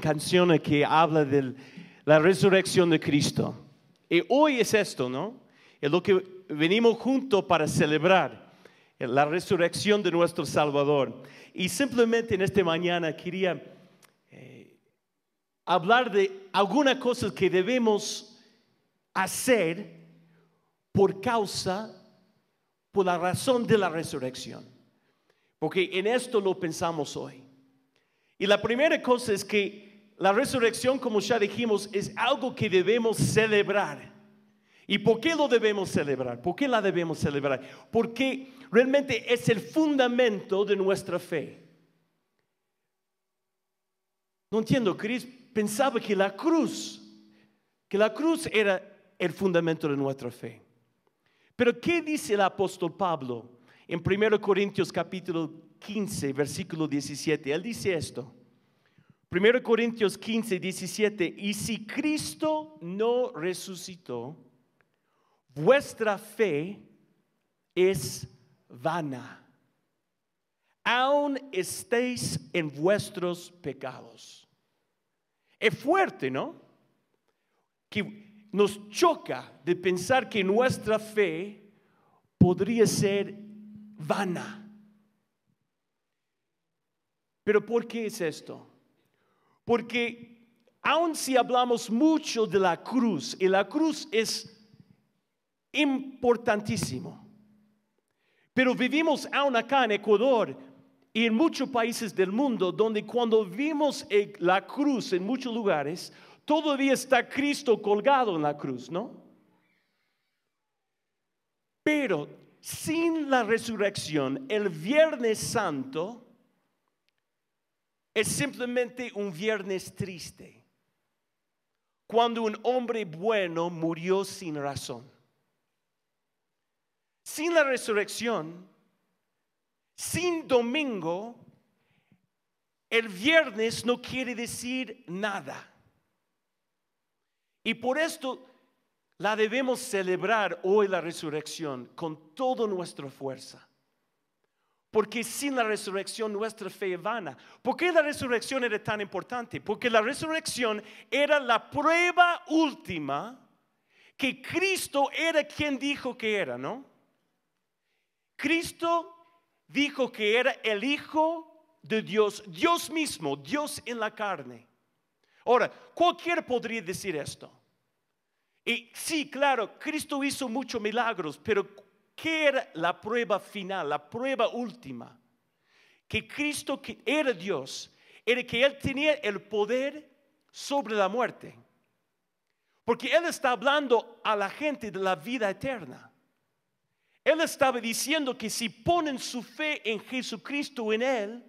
canción que habla de la resurrección de Cristo. Y hoy es esto, ¿no? Es lo que venimos juntos para celebrar la resurrección de nuestro Salvador. Y simplemente en esta mañana quería eh, hablar de algunas cosas que debemos hacer por causa, por la razón de la resurrección. Porque en esto lo pensamos hoy. Y la primera cosa es que la resurrección, como ya dijimos, es algo que debemos celebrar. ¿Y por qué lo debemos celebrar? ¿Por qué la debemos celebrar? Porque realmente es el fundamento de nuestra fe. No entiendo, Chris pensaba que la cruz, que la cruz era el fundamento de nuestra fe. Pero ¿qué dice el apóstol Pablo en 1 Corintios capítulo 15, versículo 17? Él dice esto. 1 Corintios 15, 17, y si Cristo no resucitó, vuestra fe es vana. Aún estáis en vuestros pecados. Es fuerte, ¿no? Que nos choca de pensar que nuestra fe podría ser vana. Pero ¿por qué es esto? Porque aun si hablamos mucho de la cruz, y la cruz es importantísimo, pero vivimos aún acá en Ecuador y en muchos países del mundo donde cuando vimos e, la cruz en muchos lugares, todavía está Cristo colgado en la cruz, ¿no? Pero sin la resurrección, el Viernes Santo, es simplemente un viernes triste, cuando un hombre bueno murió sin razón. Sin la resurrección, sin domingo, el viernes no quiere decir nada. Y por esto la debemos celebrar hoy la resurrección con toda nuestra fuerza. Porque sin la resurrección nuestra fe es vana. ¿Por qué la resurrección era tan importante? Porque la resurrección era la prueba última que Cristo era quien dijo que era, ¿no? Cristo dijo que era el Hijo de Dios, Dios mismo, Dios en la carne. Ahora, cualquiera podría decir esto. Y sí, claro, Cristo hizo muchos milagros, pero ¿Qué era la prueba final, la prueba última? Que Cristo que era Dios, era que Él tenía el poder sobre la muerte. Porque Él está hablando a la gente de la vida eterna. Él estaba diciendo que si ponen su fe en Jesucristo, en Él,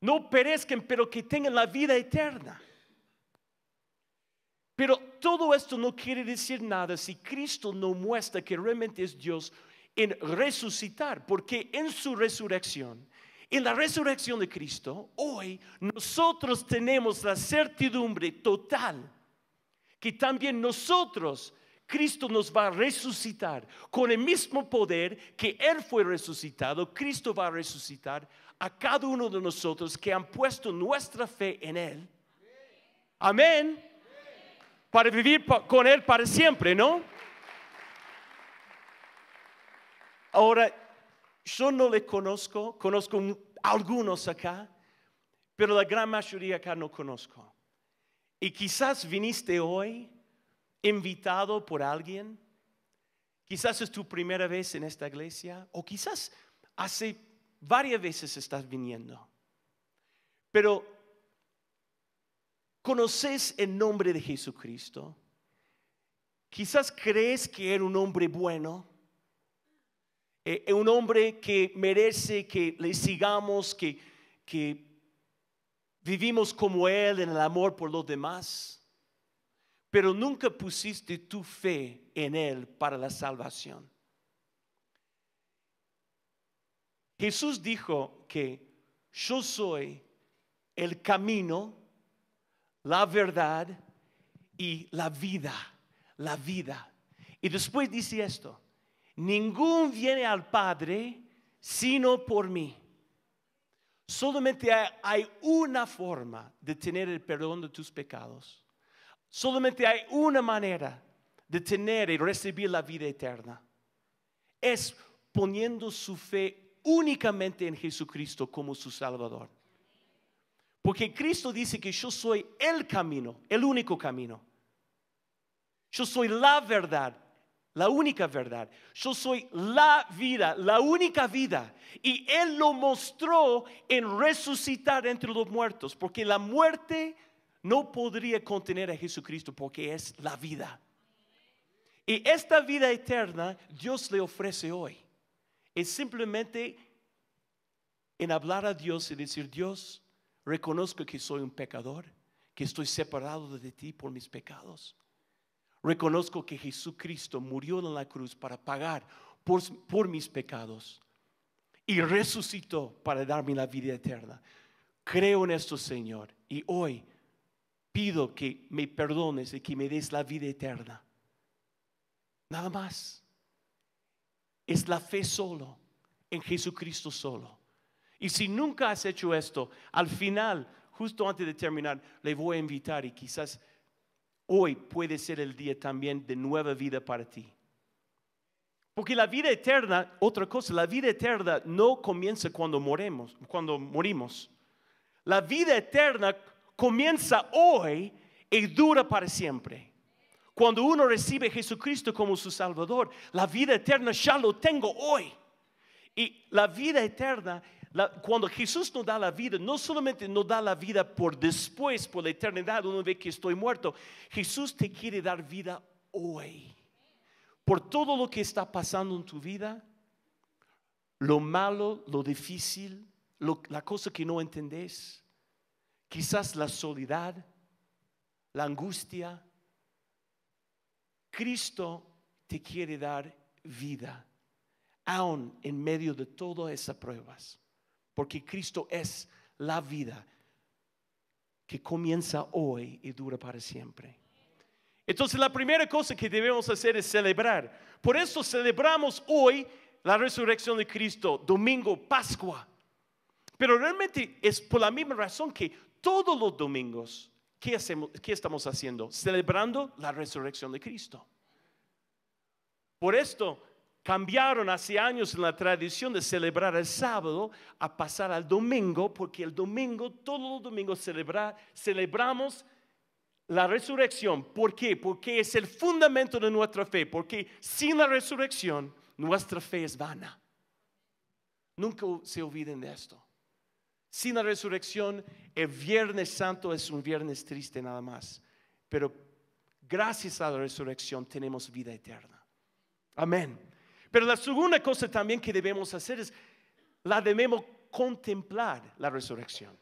no perezcan, pero que tengan la vida eterna. Pero todo esto no quiere decir nada si Cristo no muestra que realmente es Dios en resucitar, porque en su resurrección, en la resurrección de Cristo, hoy nosotros tenemos la certidumbre total que también nosotros, Cristo nos va a resucitar con el mismo poder que Él fue resucitado, Cristo va a resucitar a cada uno de nosotros que han puesto nuestra fe en Él. Amén para vivir con Él para siempre, ¿no? Ahora, yo no le conozco, conozco algunos acá, pero la gran mayoría acá no conozco. Y quizás viniste hoy invitado por alguien, quizás es tu primera vez en esta iglesia, o quizás hace varias veces estás viniendo. Pero conoces el nombre de Jesucristo. Quizás crees que era un hombre bueno, eh, eh, un hombre que merece que le sigamos, que, que vivimos como Él en el amor por los demás, pero nunca pusiste tu fe en Él para la salvación. Jesús dijo que yo soy el camino, la verdad y la vida, la vida. Y después dice esto, ningún viene al Padre sino por mí. Solamente hay, una forma de tener el perdón de tus pecados. Solamente hay una manera de tener y recibir la vida eterna. Es poniendo su fe únicamente en Jesucristo como su Salvador. Porque Cristo dice que yo soy el camino, el único camino. Yo soy la verdad, la única verdad. Yo soy la vida, la única vida. Y Él lo mostró en resucitar entre los muertos, porque la muerte no podría contener a Jesucristo, porque es la vida. Y esta vida eterna Dios le ofrece hoy. Es simplemente en hablar a Dios y decir, Dios, Reconozco que soy un pecador, que estoy separado de ti por mis pecados. Reconozco que Jesucristo murió en la cruz para pagar por, mis pecados y resucitó para darme la vida eterna. Creo en esto, Señor, y hoy pido que me perdones y que me des la vida eterna. Nada más. Es la fe solo, en Jesucristo solo. Y si nunca has hecho esto, al final, justo antes de terminar, le voy a invitar y quizás hoy puede ser el día también de nueva vida para ti. Porque la vida eterna, otra cosa, la vida eterna no comienza cuando moremos, cuando morimos. La vida eterna comienza hoy y dura para siempre. Cuando uno recibe a Jesucristo como su Salvador, la vida eterna ya lo tengo hoy. Y la vida eterna cuando Jesús nos da la vida, no solamente nos da la vida por después, por la eternidad, uno ve que estoy muerto, Jesús te quiere dar vida hoy. Por todo lo que está pasando en tu vida, lo malo, lo difícil, la cosa que no entendés, quizás la soledad, la angustia, Cristo te quiere dar vida, aún en medio de todas esas pruebas porque Cristo es la vida que comienza hoy y dura para siempre. Entonces la primera cosa que debemos hacer es celebrar. Por eso celebramos hoy la resurrección de Cristo, domingo, Pascua. Pero realmente es por la misma razón que todos los domingos, ¿qué, hacemos, qué estamos haciendo? Celebrando la resurrección de Cristo. Por esto cambiaron hace años la tradición de celebrar el sábado a pasar al domingo, porque el domingo, todos los domingos celebramos la resurrección. ¿Por qué? Porque es el fundamento de nuestra fe, porque sin la resurrección nuestra fe es vana. Nunca se olviden de esto. Sin la resurrección, el Viernes Santo es un viernes triste nada más, pero gracias a la resurrección tenemos vida eterna. Amén. Pero la segunda cosa también que debemos hacer es, la debemos contemplar la resurrección.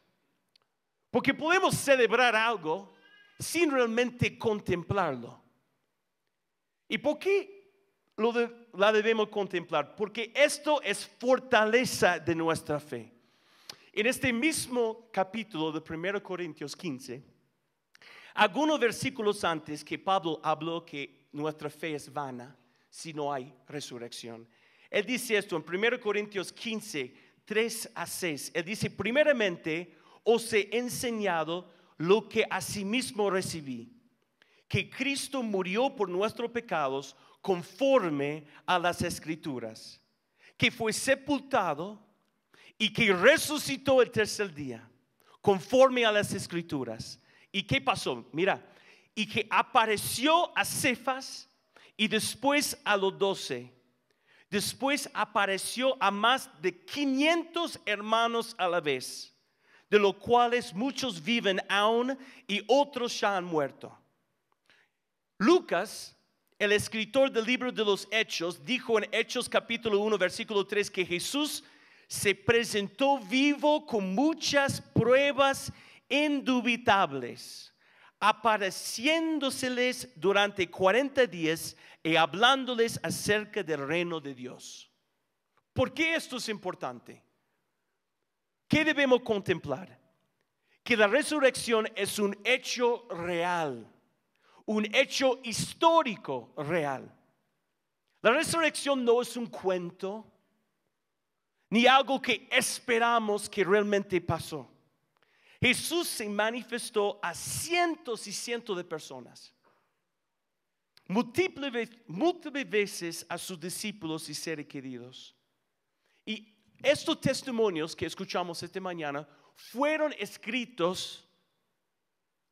Porque podemos celebrar algo sin realmente contemplarlo. ¿Y por qué la debemos contemplar? Porque esto es fortaleza de nuestra fe. En este mismo capítulo de 1 Corintios 15, algunos versículos antes que Pablo habló que nuestra fe es vana, si no hay resurrección. Él dice esto en 1 Corintios 15, 3 a 6. Él dice, primeramente os he enseñado lo que asimismo recibí, que Cristo murió por nuestros pecados conforme a las escrituras, que fue sepultado y que resucitó el tercer día, conforme a las escrituras. ¿Y qué pasó? Mira, y que apareció a Cefas y después a los doce. Después apareció a más de 500 hermanos a la vez, de los cuales muchos viven aún y otros ya han muerto. Lucas, el escritor del libro de los Hechos, dijo en Hechos capítulo 1, versículo 3 que Jesús se presentó vivo con muchas pruebas indubitables, apareciéndoseles durante 40 días y hablándoles acerca del reino de Dios. ¿Por qué esto es importante? ¿Qué debemos contemplar? Que la resurrección es un hecho real, un hecho histórico real. La resurrección no es un cuento, ni algo que esperamos que realmente pasó. Jesús se manifestó a cientos y cientos de personas múltiples veces a sus discípulos y seres queridos. Y estos testimonios que escuchamos esta mañana fueron escritos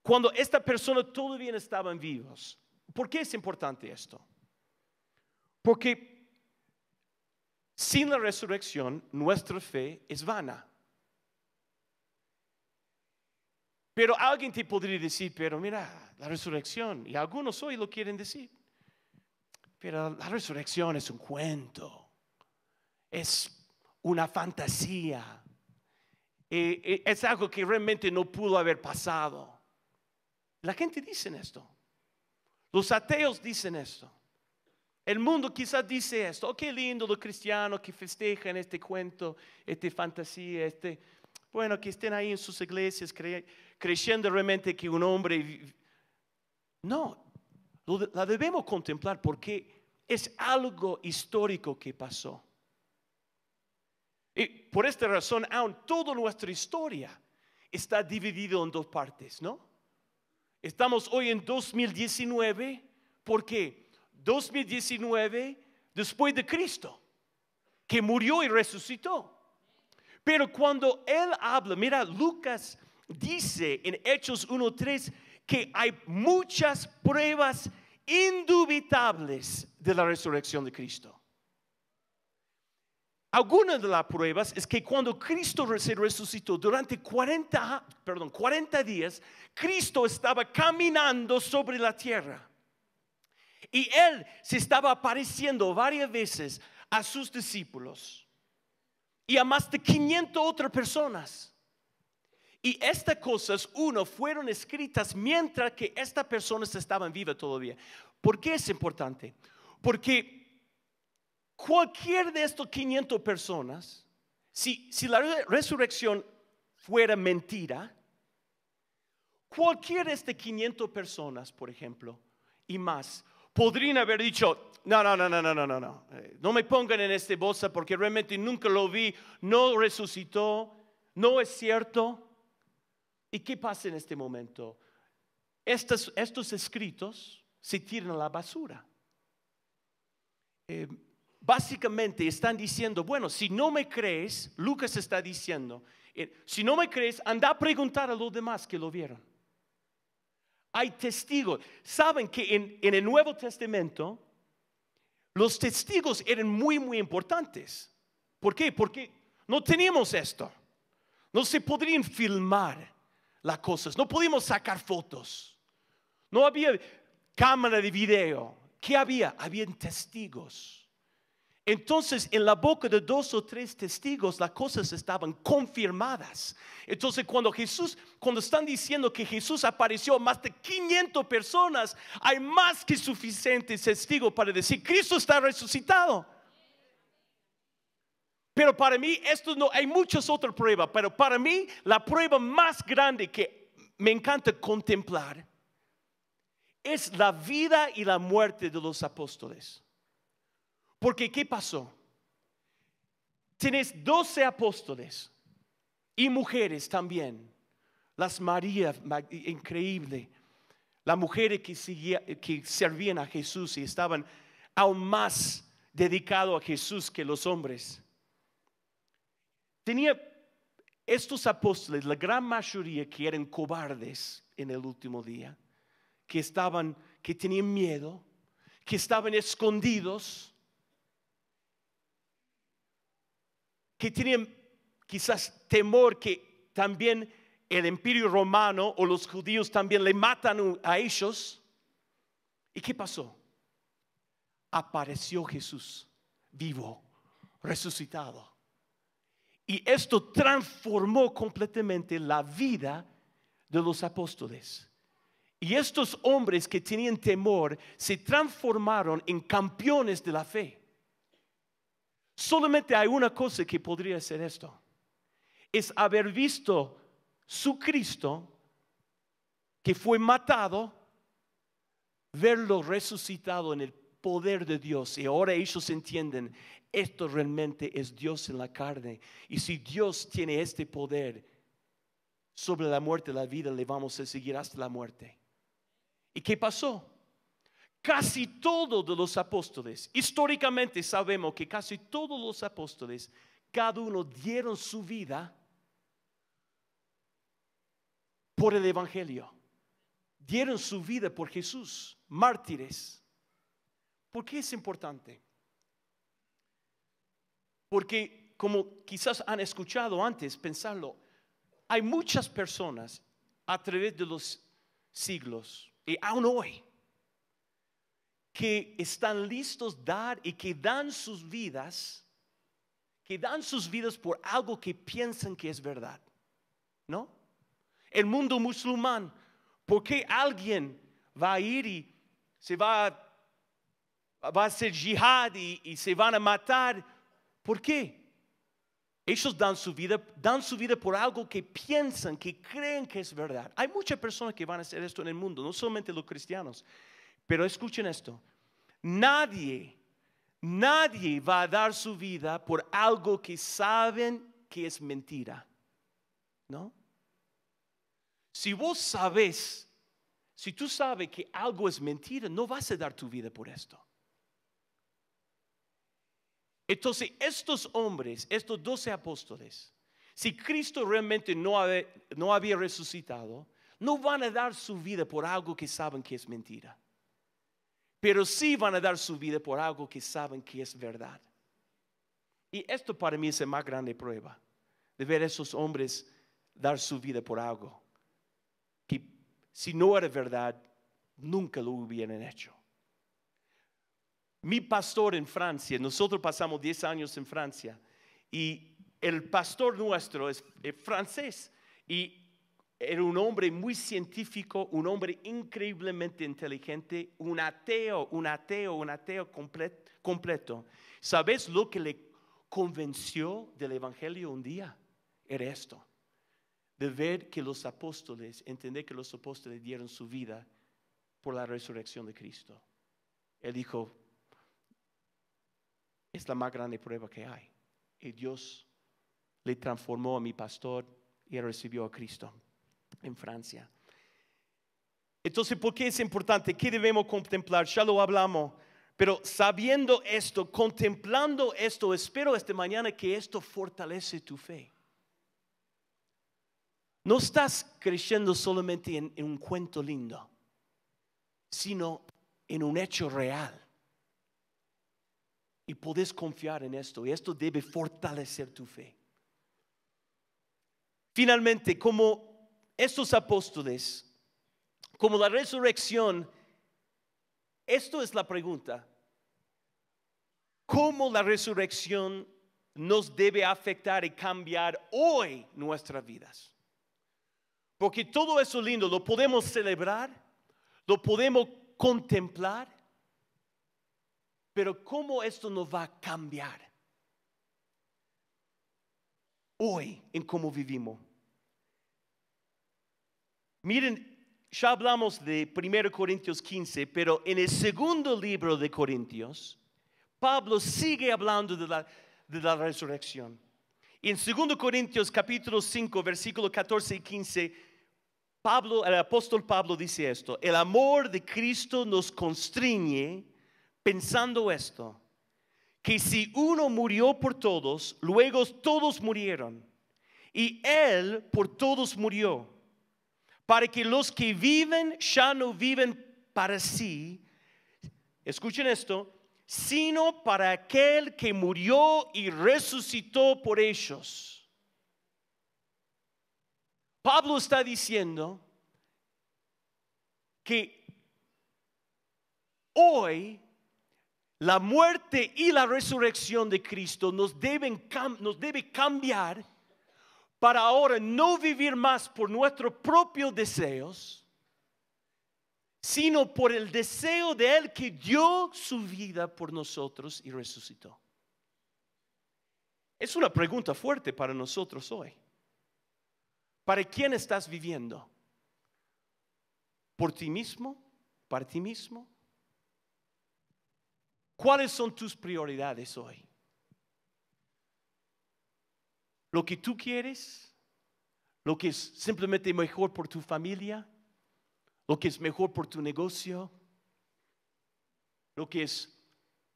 cuando esta persona todavía en vivos. ¿Por qué es importante esto? Porque sin la resurrección nuestra fe es vana. Pero alguien te podría decir, pero mira, la resurrección, y algunos hoy lo quieren decir, pero la resurrección es un cuento, es una fantasía, eh, eh, es algo que realmente no pudo haber pasado. La gente dice esto, los ateos dicen esto, el mundo quizás dice esto, oh, qué lindo los cristianos que festejan este cuento, esta fantasía, este, bueno, que estén ahí en sus iglesias creyendo. Creciendo realmente que un hombre... No, la debemos contemplar porque es algo histórico que pasó. Y por esta razón, aún toda nuestra historia está dividida en dos partes, ¿no? Estamos hoy en 2019, Porque 2019 después de Cristo, que murió y resucitó. Pero cuando Él habla, mira Lucas dice en Hechos 1.3 que hay muchas pruebas indubitables de la resurrección de Cristo. Algunas de las pruebas es que cuando Cristo se resucitó durante 40, 40 días, Cristo estaba caminando sobre la tierra. Y Él se estaba apareciendo varias veces a sus discípulos y a más de 500 otras personas. Y estas cosas, uno, fueron escritas mientras que estas personas estaban vivas todavía. ¿Por qué es importante? Porque cualquier de estos 500 personas, si, si la resurrección fuera mentira, cualquier de estas 500 personas, por ejemplo, y más, podrían haber dicho, no, no, no, no, no, no, no, no, eh, no me pongan en este bolsa porque realmente nunca lo vi, no resucitó, no es cierto. ¿Y qué pasa en este momento? Estos, escritos se tiran a la basura. Eh, básicamente están diciendo, bueno, si no me crees, Lucas está diciendo, eh, si no me crees, anda a preguntar a los demás que lo vieron. Hay testigos. Saben que en, en el Nuevo Testamento los testigos eran muy, muy importantes. ¿Por qué? Porque no teníamos esto. No se podrían filmar las cosas. No pudimos sacar fotos. No había cámara de video. ¿Qué había? Habían testigos. Entonces, en la boca de dos o tres testigos, las cosas estaban confirmadas. Entonces, cuando Jesús, cuando están diciendo que Jesús apareció más de 500 personas, hay más que suficientes testigos para decir, Cristo está resucitado. Pero para mí, esto no, hay muchas otras pruebas, pero para mí la prueba más grande que me encanta contemplar es la vida y la muerte de los apóstoles. Porque ¿qué pasó? Tienes 12 apóstoles y mujeres también. Las María, increíble. Las mujeres que, seguía, que servían a Jesús y estaban aún más dedicado a Jesús que los hombres. Tenía estos apóstoles, la gran mayoría que eran cobardes en el último día, que estaban, que tenían miedo, que estaban escondidos, que tenían quizás temor que también el imperio romano o los judíos también le matan a ellos. ¿Y qué pasó? Apareció Jesús vivo, resucitado. Y esto transformó completamente la vida de los apóstoles. Y estos hombres que tenían temor se transformaron en campeones de la fe. Solamente hay una cosa que podría ser esto. Es haber visto su Cristo que fue matado, verlo resucitado en el poder de Dios. Y ahora ellos entienden esto realmente es Dios en la carne. Y si Dios tiene este poder sobre la muerte, la vida, le vamos a seguir hasta la muerte. ¿Y qué pasó? Casi todos los apóstoles, históricamente sabemos que casi todos los apóstoles, cada uno dieron su vida por el Evangelio. Dieron su vida por Jesús, mártires. ¿Por qué es importante? Porque como quizás han escuchado antes, pensarlo, hay muchas personas a través de los siglos y aún hoy que están listos dar y que dan sus vidas, que dan sus vidas por algo que piensan que es verdad. ¿No? El mundo musulmán, ¿por qué alguien va a ir y se va a, va hacer jihad y se van a matar? ¿Por qué? Ellos dan su vida, dan su vida por algo que piensan, que creen que es verdad. Hay muchas personas que van a hacer esto en el mundo, no solamente los cristianos. Pero escuchen esto. Nadie, nadie va a dar su vida por algo que saben que es mentira. ¿No? Si vos sabes, si tú sabes que algo es mentira, no vas a dar tu vida por esto. Entonces, estos hombres, estos doce apóstoles, si Cristo realmente no, había, resucitado, no van a dar su vida por algo que saben que es mentira. Pero sí van a dar su vida por algo que saben que es verdad. Y esto para mí es la más grande prueba de ver a esos hombres dar su vida por algo que si no era verdad, nunca lo hubieran hecho mi pastor en Francia, nosotros pasamos 10 años en Francia y el pastor nuestro es, francés y era un hombre muy científico, un hombre increíblemente inteligente, un ateo, un ateo, un ateo completo. ¿Sabes lo que le convenció del Evangelio un día? Era esto, de ver que los apóstoles, entender que los apóstoles dieron su vida por la resurrección de Cristo. Él dijo, es la más grande prueba que hay. Y Dios le transformó a mi pastor y recibió a Cristo en Francia. Entonces, ¿por qué es importante? ¿Qué debemos contemplar? Ya lo hablamos. Pero sabiendo esto, contemplando esto, espero esta mañana que esto fortalece tu fe. No estás creciendo solamente en un cuento lindo, sino en un hecho real. Y puedes confiar en esto. Y esto debe fortalecer tu fe. Finalmente, como estos apóstoles, como la resurrección, esto es la pregunta. ¿Cómo la resurrección nos debe afectar y cambiar hoy nuestras vidas? Porque todo eso lindo lo podemos celebrar, lo podemos contemplar, pero ¿cómo esto nos va a cambiar? Hoy en cómo vivimos. Miren, ya hablamos de 1 Corintios 15, pero en el segundo libro de Corintios, Pablo sigue hablando de la, resurrección. en 2 Corintios capítulo 5, versículo 14 y 15, Pablo, el apóstol Pablo dice esto, el amor de Cristo nos constriñe pensando esto, que si uno murió por todos, luego todos murieron, y él por todos murió, para que los que viven ya no viven para sí, escuchen esto, sino para aquel que murió y resucitó por ellos. Pablo está diciendo que hoy la muerte y la resurrección de Cristo nos, deben, nos debe cambiar para ahora no vivir más por nuestros propios deseos, sino por el deseo de Él que dio su vida por nosotros y resucitó. Es una pregunta fuerte para nosotros hoy. ¿Para quién estás viviendo? ¿Por ti mismo? ¿Para ti mismo? ¿Cuáles son tus prioridades hoy? ¿Lo que tú quieres? ¿Lo que es simplemente mejor por tu familia? ¿Lo que es mejor por tu negocio? ¿Lo que es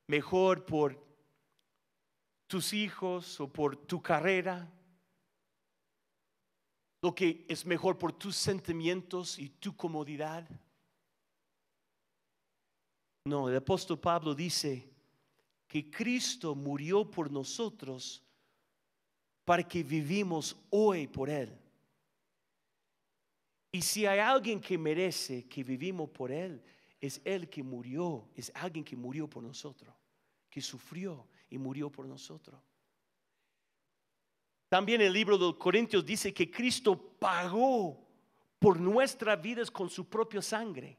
mejor por tus hijos o por tu carrera? ¿Lo que es mejor por tus sentimientos y tu comodidad? No, el apóstol Pablo dice que Cristo murió por nosotros para que vivimos hoy por Él. Y si hay alguien que merece que vivimos por Él, es Él que murió, es alguien que murió por nosotros, que sufrió y murió por nosotros. También el libro de Corintios dice que Cristo pagó por nuestras vidas con su propia sangre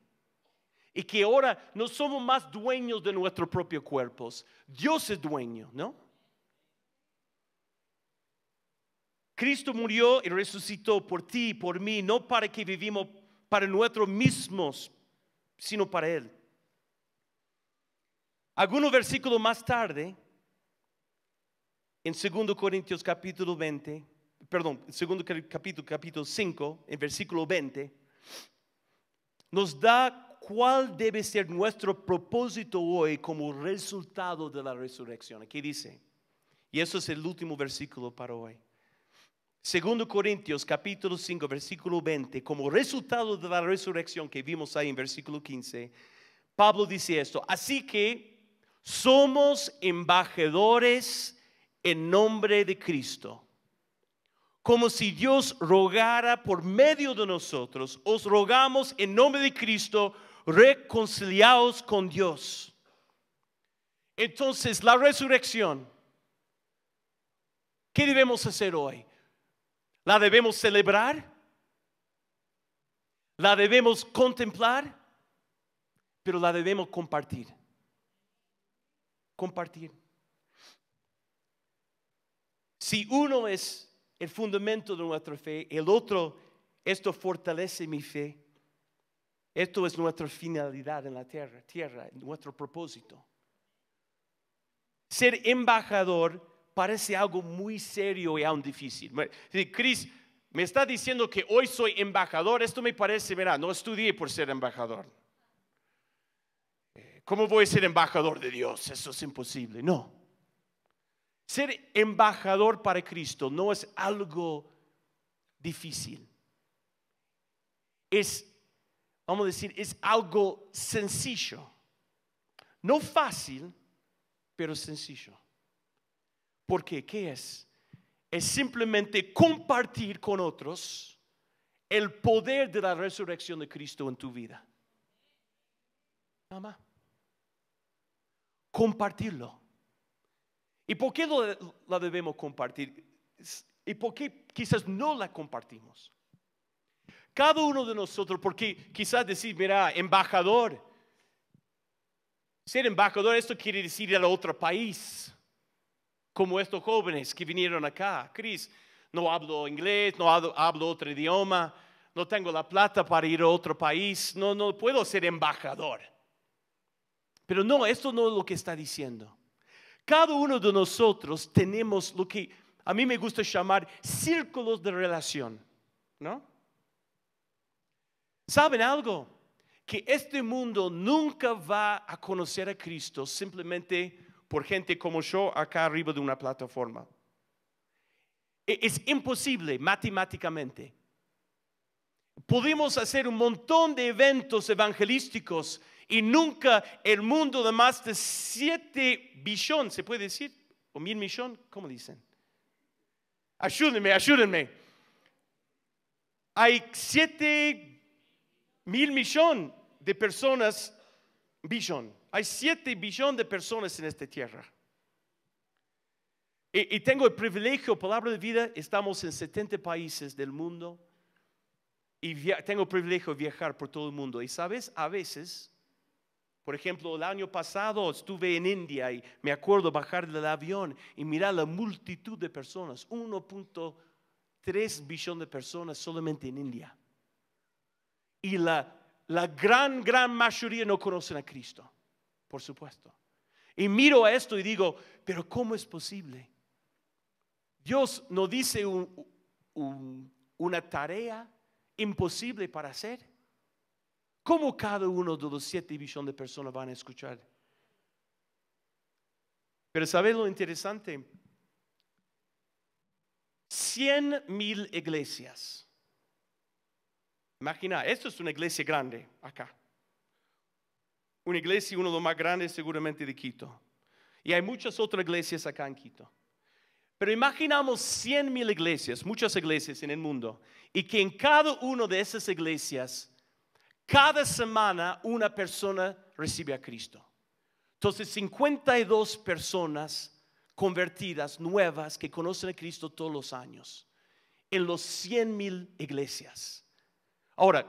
y que ahora no somos más dueños de nuestros propios cuerpos. Dios es dueño, ¿no? Cristo murió y resucitó por ti y por mí, no para que vivimos para nosotros mismos, sino para Él. Algunos versículos más tarde, en 2 Corintios capítulo 20, perdón, en 2 capítulo, capítulo 5, en versículo 20, nos da cuál debe ser nuestro propósito hoy como resultado de la resurrección. Aquí dice, y eso es el último versículo para hoy. Segundo Corintios capítulo 5 versículo 20, como resultado de la resurrección que vimos ahí en versículo 15, Pablo dice esto, así que somos embajadores en nombre de Cristo, como si Dios rogara por medio de nosotros, os rogamos en nombre de Cristo, reconciliados con Dios. Entonces, la resurrección, ¿qué debemos hacer hoy? ¿La debemos celebrar? ¿La debemos contemplar? Pero la debemos compartir. Compartir. Si uno es el fundamento de nuestra fe, el otro, esto fortalece mi fe. Esto es nuestra finalidad en la tierra, tierra, nuestro propósito. Ser embajador parece algo muy serio y aún difícil. Si Cris me está diciendo que hoy soy embajador, esto me parece, mira, no estudié por ser embajador. Eh, ¿Cómo voy a ser embajador de Dios? Eso es imposible. No. Ser embajador para Cristo no es algo difícil. Es vamos a decir, es algo sencillo. No fácil, pero sencillo. Porque, ¿qué es? Es simplemente compartir con otros el poder de la resurrección de Cristo en tu vida. Nada Compartirlo. ¿Y por qué lo, la debemos compartir? ¿Y por qué quizás no la compartimos? Cada uno de nosotros, porque quizás decir, mira, embajador. Ser embajador, esto quiere decir a otro país, como estos jóvenes que vinieron acá. Chris no hablo inglés, no hablo, hablo, otro idioma, no tengo la plata para ir a otro país, no, no puedo ser embajador. Pero no, esto no es lo que está diciendo. Cada uno de nosotros tenemos lo que a mí me gusta llamar círculos de relación, ¿no? ¿Saben algo? Que este mundo nunca va a conocer a Cristo simplemente por gente como yo acá arriba de una plataforma. E-, es imposible matemáticamente. Podemos hacer un montón de eventos evangelísticos y nunca el mundo de más de 7 billones, ¿se puede decir? ¿O mil millones? ¿Cómo dicen? Ayúdenme, ayúdenme. Hay 7 mil millones de personas, billón. Hay siete billones de personas en esta tierra. Y, tengo el privilegio, palabra de vida, estamos en 70 países del mundo y tengo el privilegio de viajar por todo el mundo. Y sabes, a veces, por ejemplo, el año pasado estuve en India y me acuerdo bajar del avión y mirar la multitud de personas, 1.3 billón de personas solamente en India. Y la, gran, gran mayoría no conocen a Cristo, por supuesto. Y miro a esto y digo, pero ¿cómo es posible? Dios no dice una tarea imposible para hacer. ¿Cómo cada uno de los siete billones de personas van a escuchar? Pero ¿sabes lo interesante? Cien mil iglesias Imagina, esto es una iglesia grande acá. Una iglesia, uno de los más grandes seguramente de Quito. Y hay muchas otras iglesias acá en Quito. Pero imaginamos 100 mil iglesias, muchas iglesias en el mundo, y que en cada una de esas iglesias, cada semana una persona recibe a Cristo. Entonces, 52 personas convertidas, nuevas, que conocen a Cristo todos los años, en los 100 mil iglesias. Ahora,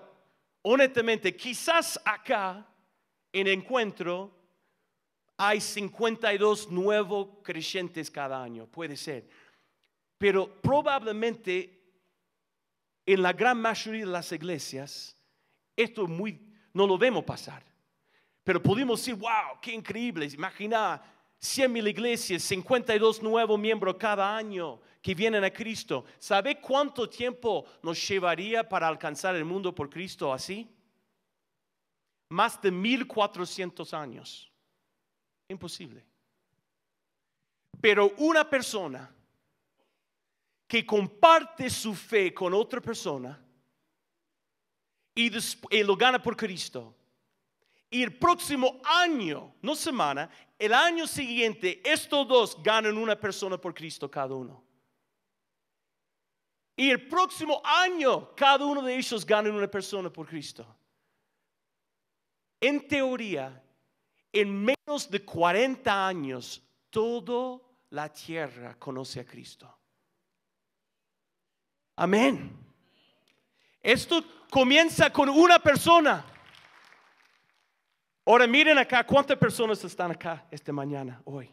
honestamente, quizás acá en encuentro hay 52 nuevos creyentes cada año, puede ser. Pero probablemente en la gran mayoría de las iglesias esto muy, no lo vemos pasar. Pero podemos decir, wow, qué increíble. Imagina 100 mil iglesias, 52 nuevos miembros cada año que vienen a Cristo, ¿sabe cuánto tiempo nos llevaría para alcanzar el mundo por Cristo así? Más de 1400 años. Imposible. Pero una persona que comparte su fe con otra persona y, lo gana por Cristo. Y el próximo año, no semana, el año siguiente, estos dos ganan una persona por Cristo cada uno. Y el próximo año cada uno de ellos gana una persona por Cristo. En teoría, en menos de 40 años, toda la tierra conoce a Cristo. Amén. Esto comienza con una persona. Ahora miren acá, ¿cuántas personas están acá esta mañana, hoy?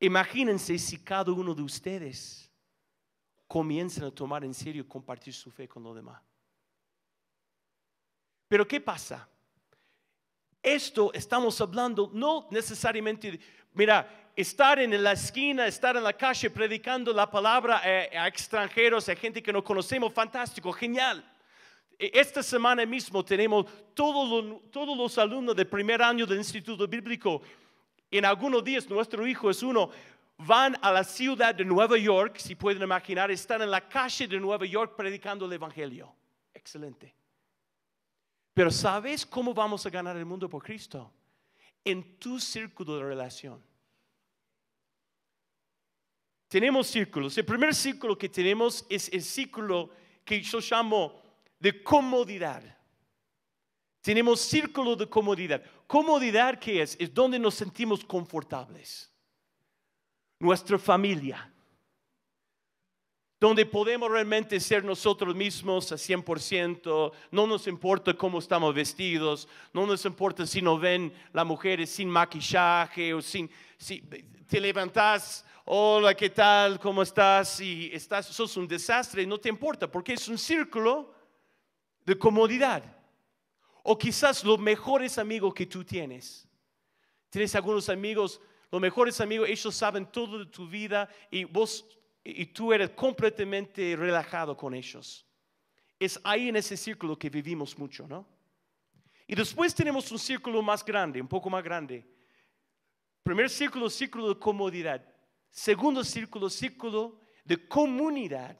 Imagínense si cada uno de ustedes comiencen a tomar en serio compartir su fe con los demás. Pero ¿qué pasa? Esto estamos hablando no necesariamente, mira, estar en la esquina, estar en la calle predicando la palabra a, extranjeros, a gente que no conocemos, fantástico, genial. E, esta semana mismo tenemos todos todos los alumnos del primer año del Instituto Bíblico. En algunos días, nuestro hijo es uno, van a la ciudad de Nueva York, si pueden imaginar, están en la calle de Nueva York predicando el Evangelio. Excelente. Pero ¿sabes cómo vamos a ganar el mundo por Cristo? En tu círculo de relación. Tenemos círculos. El primer círculo que tenemos es el círculo que yo llamo de comodidad. Tenemos círculo de comodidad. ¿Comodidad qué es? Es donde nos sentimos confortables nuestra familia, donde podemos realmente ser nosotros mismos a 100%, no nos importa cómo estamos vestidos, no nos importa si nos ven las mujeres sin maquillaje o sin, si te levantas, hola, ¿qué tal? ¿Cómo estás? Y estás, sos un desastre, no te importa, porque es un círculo de comodidad. O quizás los mejores amigos que tú tienes. Tienes algunos amigos los mejores amigos, ellos saben todo de tu vida y vos y tú eres completamente relajado con ellos. Es ahí en ese círculo que vivimos mucho, ¿no? Y después tenemos un círculo más grande, un poco más grande. Primer círculo, círculo de comodidad. Segundo círculo, círculo de comunidad.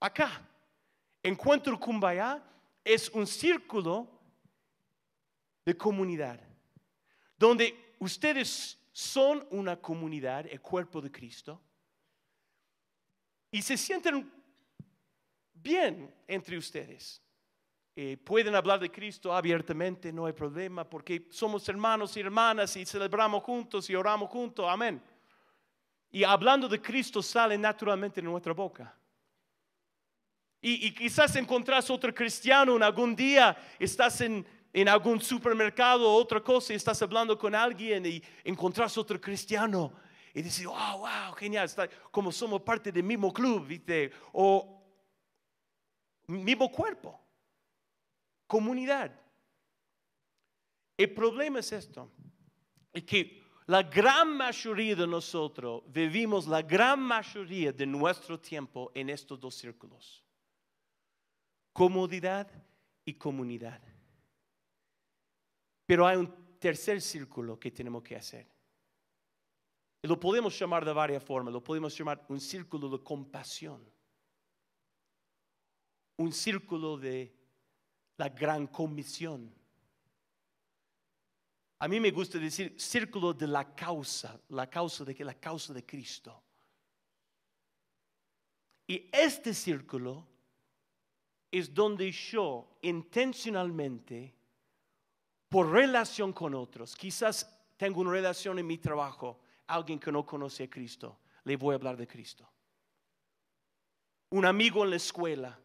Acá, Encuentro Kumbaya es un círculo de comunidad, donde ustedes son una comunidad, el cuerpo de Cristo, y se sienten bien entre ustedes. Eh, pueden hablar de Cristo abiertamente, no hay problema, porque somos hermanos y hermanas y celebramos juntos y oramos juntos, amén. Y hablando de Cristo sale naturalmente en nuestra boca. Y, y quizás encontrás otro cristiano en algún día, estás en en algún supermercado o otra cosa y estás hablando con alguien y encontrás otro cristiano y dices, wow, oh, wow, genial, como somos parte del mismo club, ¿viste? O mismo cuerpo, comunidad. El problema es esto, es que la gran mayoría de nosotros vivimos la gran mayoría de nuestro tiempo en estos dos círculos, comodidad y comunidad. Pero hay un tercer círculo que tenemos que hacer. Y lo podemos llamar de varias formas. Lo podemos llamar un círculo de compasión. Un círculo de la gran comisión. A mí me gusta decir círculo de la causa, la causa de que la causa de Cristo. Y este círculo es donde yo intencionalmente por relación con otros. Quizás tengo una relación en mi trabajo, alguien que no conoce a Cristo, le voy a hablar de Cristo. Un amigo en la escuela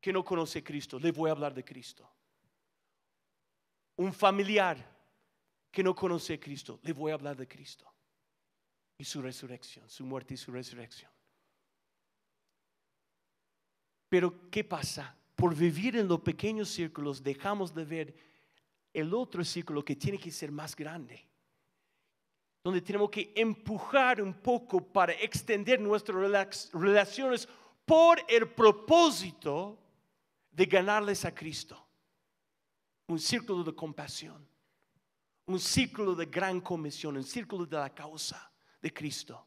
que no conoce a Cristo, le voy a hablar de Cristo. Un familiar que no conoce a Cristo, le voy a hablar de Cristo y su resurrección, su muerte y su resurrección. Pero ¿qué pasa por vivir en los pequeños círculos, dejamos de ver el otro círculo que tiene que ser más grande, donde tenemos que empujar un poco para extender nuestras relaciones por el propósito de ganarles a Cristo. Un círculo de compasión, un círculo de gran comisión, un círculo de la causa de Cristo.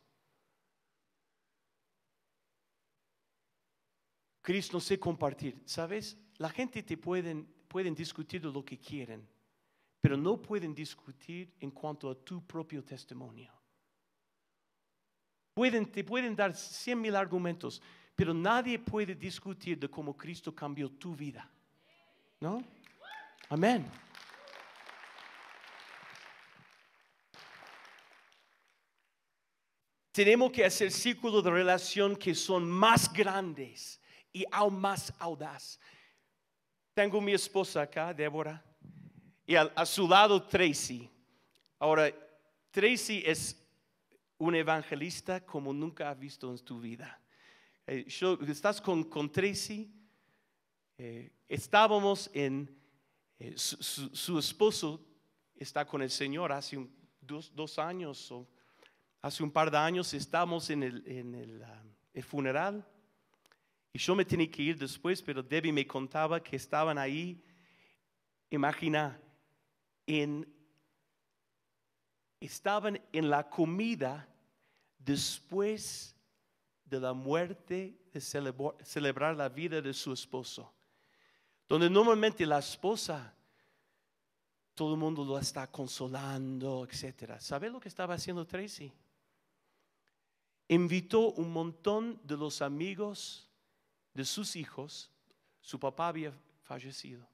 Cristo no sé compartir. ¿Sabes? La gente te pueden, discutir de lo que quieren, pero no pueden discutir en cuanto a tu propio testimonio. te pueden dar cien mil argumentos, pero nadie puede discutir de cómo Cristo cambió tu vida. ¿No? Amén. Tenemos que hacer círculos de relación que son más grandes y aún más audaz. Tengo mi esposa acá, Débora, y a, su lado Tracy. Ahora, Tracy es un evangelista como nunca has visto en tu vida. Eh, yo, estás con, con Tracy. Eh, estábamos en, eh, su, esposo está con el Señor hace dos, años o hace un par de años, estamos en el ah, funeral y yo me tenía que ir después, pero Debbie me contaba que estaban ahí, imagina, en, estaban en la comida después de la muerte, de celebrar, la vida de su esposo. Donde normalmente la esposa, todo el mundo lo está consolando, etc. ¿Sabe lo que estaba haciendo Tracy? Invitó un montón de los amigos de sus hijos, su papá había fallecido.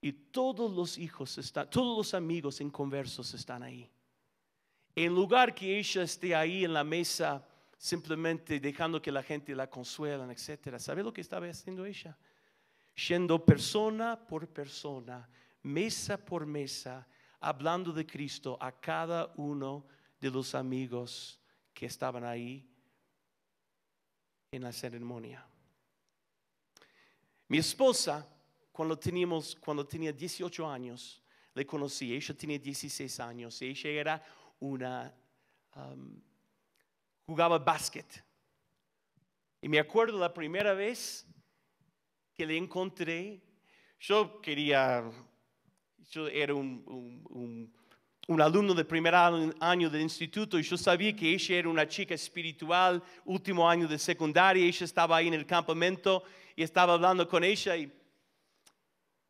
Y todos los hijos están, todos los amigos en conversos están ahí. En lugar que ella esté ahí en la mesa, simplemente dejando que la gente la consuelan, etcétera. ¿Sabe lo que estaba haciendo ella? Yendo persona por persona, mesa por mesa, hablando de Cristo a cada uno de los amigos que estaban ahí en la ceremonia. Mi esposa, cuando, teníamos, cuando tenía 18 años, le conocí, ella tenía 16 años, ella era una, um, jugaba básquet. Y me acuerdo la primera vez que le encontré, yo quería, yo era un un alumno de primer año del instituto y yo sabía que ella era una chica espiritual, último año de secundaria, ella estaba ahí en el campamento y estaba hablando con ella y,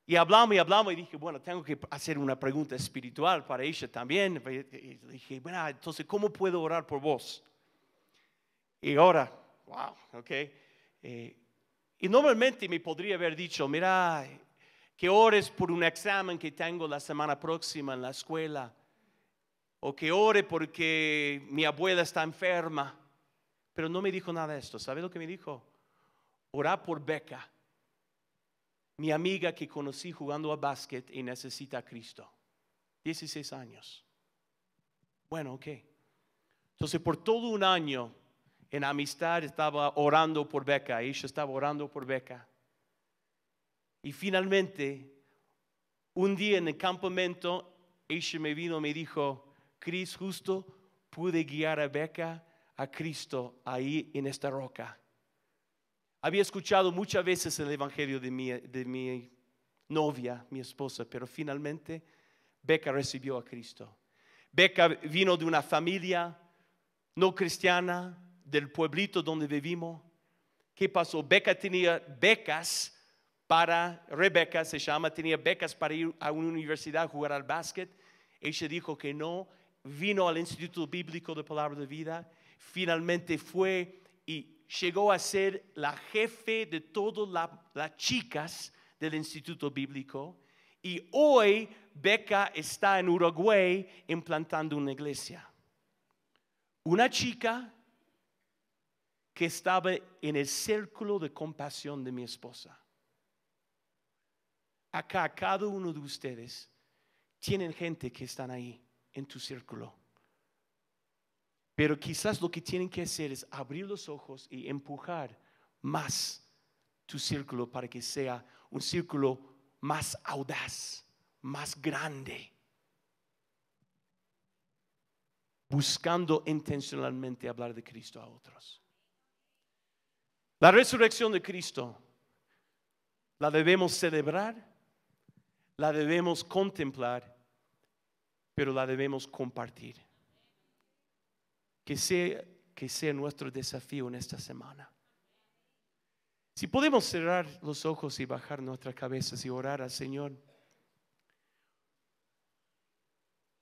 y hablamos y hablamos y dije, bueno, tengo que hacer una pregunta espiritual para ella también. Y dije, bueno, entonces, ¿cómo puedo orar por vos? Y ahora, wow, ok. Eh, y normalmente me podría haber dicho, mira, que ores por un examen que tengo la semana próxima en la escuela o que ore porque mi abuela está enferma. Pero no me dijo nada de esto. ¿Sabe lo que me dijo? Orar por Beca, mi amiga que conocí jugando a básquet y necesita a Cristo. 16 años. Bueno, ok. Entonces por todo un año en amistad estaba orando por Beca, ella estaba orando por Beca. Y finalmente, un día en el campamento, ella me vino y me dijo, Cris justo, pude guiar a Beca a Cristo ahí en esta roca. Había escuchado muchas veces el evangelio de mi, de mi novia, mi esposa, pero finalmente Beca recibió a Cristo. Beca vino de una familia no cristiana, del pueblito donde vivimos. ¿Qué pasó? Beca tenía becas para, Rebeca se llama, tenía becas para ir a una universidad a jugar al básquet. Ella dijo que no, vino al Instituto Bíblico de Palabra de Vida, finalmente fue y llegó a ser la jefe de todas las chicas del Instituto Bíblico. Y hoy Beca está en Uruguay implantando una iglesia. Una chica que estaba en el círculo de compasión de mi esposa. Acá cada uno de ustedes tienen gente que están ahí en tu círculo. Pero quizás lo que tienen que hacer es abrir los ojos y empujar más tu círculo para que sea un círculo más audaz, más grande, buscando intencionalmente hablar de Cristo a otros. La resurrección de Cristo la debemos celebrar, la debemos contemplar pero la debemos compartir. Que sea, que sea nuestro desafío en esta semana. Si podemos cerrar los ojos y bajar nuestras cabezas y orar al Señor.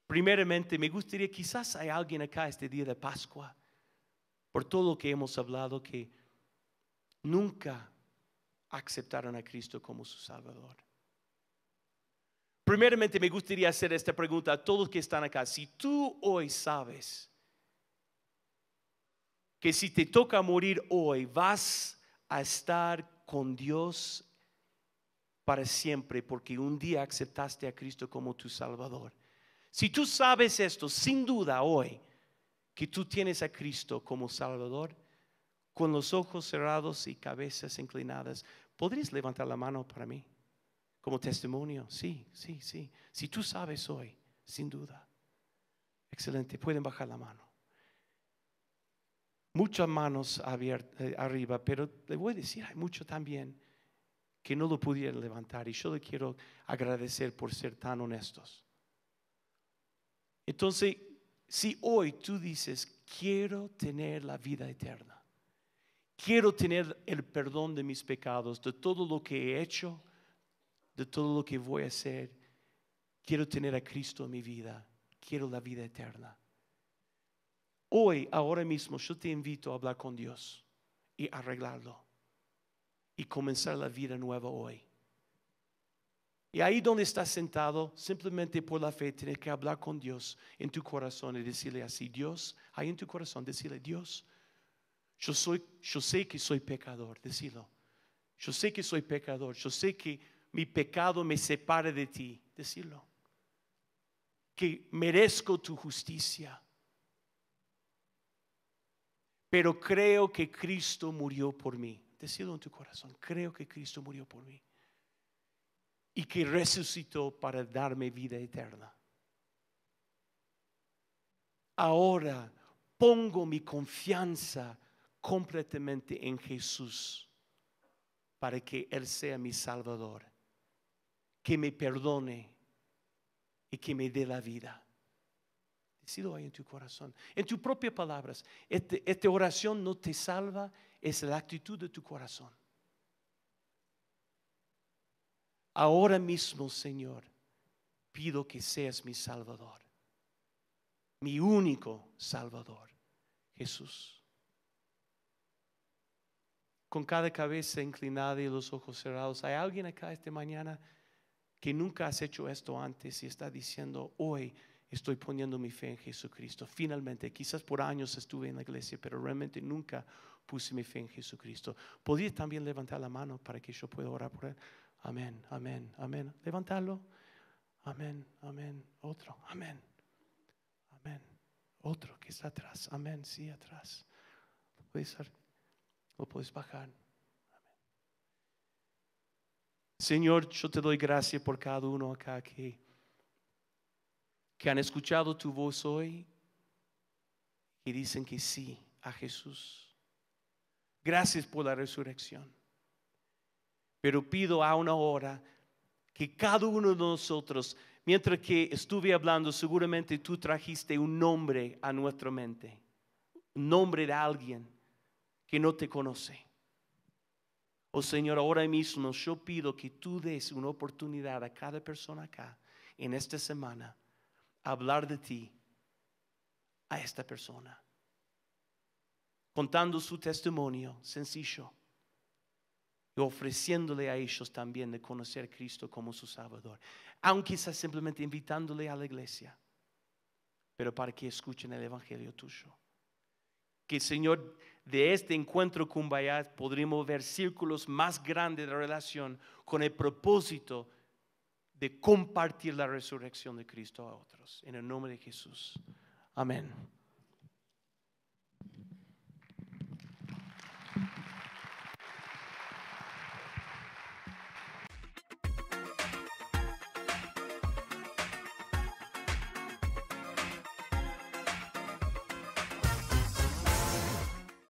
Primeramente, me gustaría, quizás hay alguien acá este día de Pascua, por todo lo que hemos hablado, que nunca aceptaron a Cristo como su Salvador. Primeramente me gustaría hacer esta pregunta a todos que están acá. Si tú hoy sabes que si te toca morir hoy vas a estar con Dios para siempre porque un día aceptaste a Cristo como tu Salvador. Si tú sabes esto, sin duda hoy, que tú tienes a Cristo como Salvador, con los ojos cerrados y cabezas inclinadas, ¿podrías levantar la mano para mí? como testimonio. Sí, sí, sí. Si tú sabes hoy, sin duda. Excelente, pueden bajar la mano. Muchas manos abiertas eh, arriba, pero le voy a decir, hay mucho también que no lo pudieron levantar y yo le quiero agradecer por ser tan honestos. Entonces, si hoy tú dices, quiero tener la vida eterna, quiero tener el perdón de mis pecados, de todo lo que he hecho, de todo lo que voy a hacer. Quiero tener a Cristo en mi vida. Quiero la vida eterna. Hoy, ahora mismo, yo te invito a hablar con Dios y arreglarlo y comenzar la vida nueva hoy. Y ahí donde estás sentado, simplemente por la fe, tienes que hablar con Dios en tu corazón y decirle así, Dios, ahí en tu corazón, decirle, Dios, yo, soy, yo sé que soy pecador, decirlo. Yo sé que soy pecador, yo sé que mi pecado me separe de ti, decirlo. Que merezco tu justicia. Pero creo que Cristo murió por mí. Decirlo en tu corazón, creo que Cristo murió por mí. Y que resucitó para darme vida eterna. Ahora pongo mi confianza completamente en Jesús para que Él sea mi Salvador que me perdone y que me dé la vida. Decido ahí en tu corazón. En tus propias palabras, este, esta oración no te salva, es la actitud de tu corazón. Ahora mismo, Señor, pido que seas mi Salvador, mi único Salvador, Jesús. Con cada cabeza inclinada y los ojos cerrados, ¿hay alguien acá esta mañana? que nunca has hecho esto antes y está diciendo, hoy estoy poniendo mi fe en Jesucristo. Finalmente, quizás por años estuve en la iglesia, pero realmente nunca puse mi fe en Jesucristo. ¿Podría también levantar la mano para que yo pueda orar por él? Amén, amén, amén. Levantarlo. Amén, amén. Otro, amén. Amén. Otro que está atrás. Amén, sí, atrás. Lo puedes, lo puedes bajar. Señor, yo te doy gracias por cada uno acá que, han escuchado tu voz hoy y dicen que sí a Jesús. Gracias por la resurrección. Pero pido a una hora que cada uno de nosotros, mientras que estuve hablando, seguramente tú trajiste un nombre a nuestra mente, un nombre de alguien que no te conoce. Oh Señor, ahora mismo yo pido que tú des una oportunidad a cada persona acá en esta semana a hablar de ti a esta persona, contando su testimonio sencillo y ofreciéndole a ellos también de conocer a Cristo como su Salvador, aunque sea simplemente invitándole a la iglesia, pero para que escuchen el Evangelio tuyo. Que el Señor de este encuentro con podríamos podremos ver círculos más grandes de relación con el propósito de compartir la resurrección de Cristo a otros. En el nombre de Jesús. Amén.